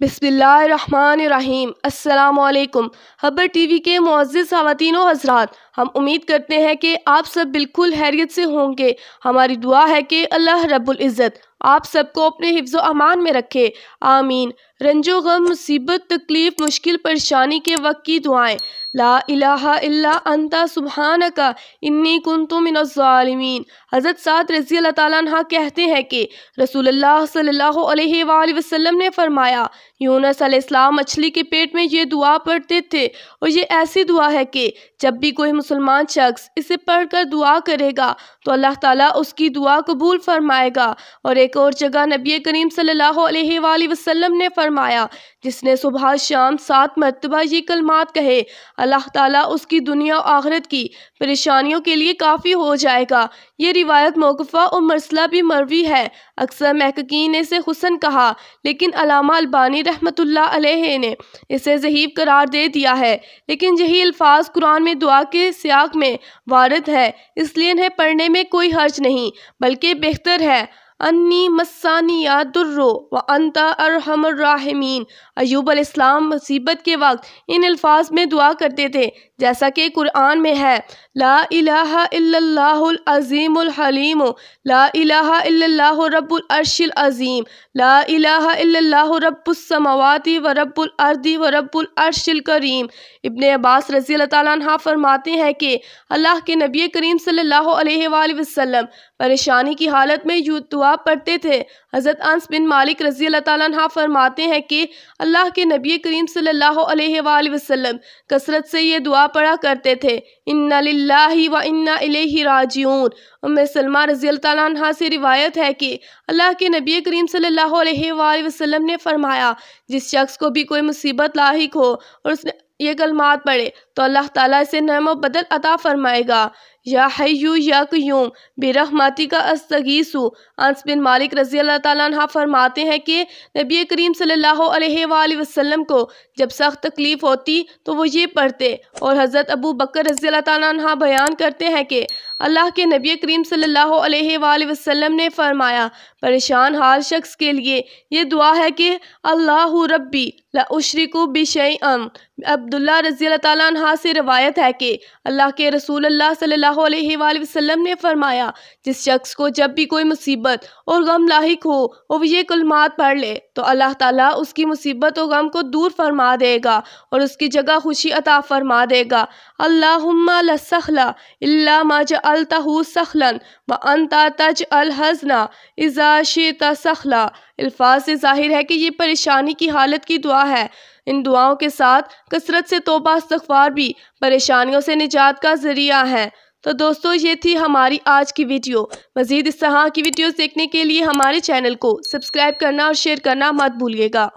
बिसमीम् अल्लाम हब्बर T V के मुआज़ ख़वान हजरात हम उम्मीद करते हैं कि आप सब बिल्कुल हैरियत से होंगे हमारी दुआ है कि अल्लाह रब्बुल इज़्ज़त आप सबको अपने हिफ्ज़ अमान में रखे आमीन रंजो गम मुसीबत तकलीफ़ मुश्किल परेशानी के वक्त की दुआएं ला इलाहा इल्ला अंता सुबहान का इन्नी कुन तो मिनजालमीन हज़रत साद रजी अल्लाह कहते हैं कि रसूल सल्लल्लाहु अलैहि वसल्लम ने फ़रमाया यूनस अलैहिस्सलाम मछली के पेट में ये दुआ पढ़ते थे और ये ऐसी दुआ है कि जब भी कोई मुसलमान शख्स इसे पढ़कर दुआ करेगा तो अल्लाह ताला उसकी दुआ कबूल फरमाएगा और एक और जगह नबी करीम सल्लल्लाहु अलैहि वसल्लम ने फरमाया जिसने सुबह शाम सात मरतबा ये कलमात कहे अल्लाह ताला उसकी दुनिया और आखरत की परेशानियों के लिए काफ़ी हो जाएगा ये रिवायत मौकफ़ा और मरसला भी मरवी है अक्सर महकिन ने इसे हुसन कहा लेकिन अलामा अलबानी रहमत ने इसे जहीब करार दे दिया है लेकिन यही अल्फाज कुरान में दुआ के सियाक में वारद है इसलिए इन्हें पढ़ने में कोई हर्ज नहीं बल्कि बेहतर है अन्नी मसानिया दुर्रो व अंता अरहमर्राहमीन अयूब अलैहिस्सलाम मुसीबत के वक्त इन अल्फाज में दुआ करते थे जैसा कि कुरान में है ला इलाहा इल्लल्लाहुल अज़ीमुल हलीम ला इलाहा इल्लल्लाहु रब्बुल अर्शिल अज़ीम ला इलाहा इल्लल्लाहु रब्बुस व रब्बुल व रब्बुल अर्शिल करीम इब्न अब्बास रजी अल्लाह फरमाते हैं कि अल्लाह के नबी करीम सल्लल्लाहु अलैहि वसल्लम परेशानी की हालत में यूँ दुआ दुआ पढ़ते थे हज़रत अंस बिन मालिक रज़ी अल्लाह ताली फरमाते हैं कि अल्लाह के नबी करीम सल्लल्लाहु अलैहि वसल्लम कसरत से ये दुआ पढ़ा करते थे इन्ना लाही व इन्ना राजियून उम सलमा रज़ी अल्लाह से रिवायत है कि अल्लाह के नबी करीम सल्लल्लाहु अलैहि वसल्लम ने फरमाया जिस शख्स को भी कोई मुसीबत लाक हो और उसने ये कलमात पढ़े तो अल्लाह ताला इसे नम बदल अता फरमाएगा या हयू या क्यूम बेरहमती का अस्तगीसु अंस बिन मालिक रजी अल्लाह ताला फरमाते हैं कि नबी करीम सल्लल्लाहु अलैहि वसल्लम को जब सख्त तकलीफ़ होती तो वो ये पढ़ते और हज़रत अबू बकर रजी अल्लाह ताला बयान करते हैं कि अल्लाह के नबी करीम सल्लल्लाहु अलैहि वसल्लम ने फरमाया परेशान हाल शख्स के लिए ये दुआ है कि अल्लाह रब्बी ला उशरिको बिशम अब्दुल्ला रजी तह से रवायत है कि अल्लाह के रसूल अल्लाह सल्लल्लाहु अलैहि वसल्लम ने फरमाया जिस शख्स को जब भी कोई मुसीबत और गम लाक हो और ये कलमात पढ़ ले तो अल्लाह ताला उसकी मुसीबत और गम को दूर फरमा देगा और उसकी जगह खुशी अता फरमा देगा मज अल तहु सखलन व अन तज अलहजना इज़ा शीता सखला अल्फाज से जाहिर है कि ये परेशानी की हालत की दुआ है इन दुआओं के साथ कसरत से तोबा अस्तफार भी परेशानियों से निजात का ज़रिया है तो दोस्तों ये थी हमारी आज की वीडियो मज़ीद इस तरह की वीडियोस देखने के लिए हमारे चैनल को सब्सक्राइब करना और शेयर करना मत भूलिएगा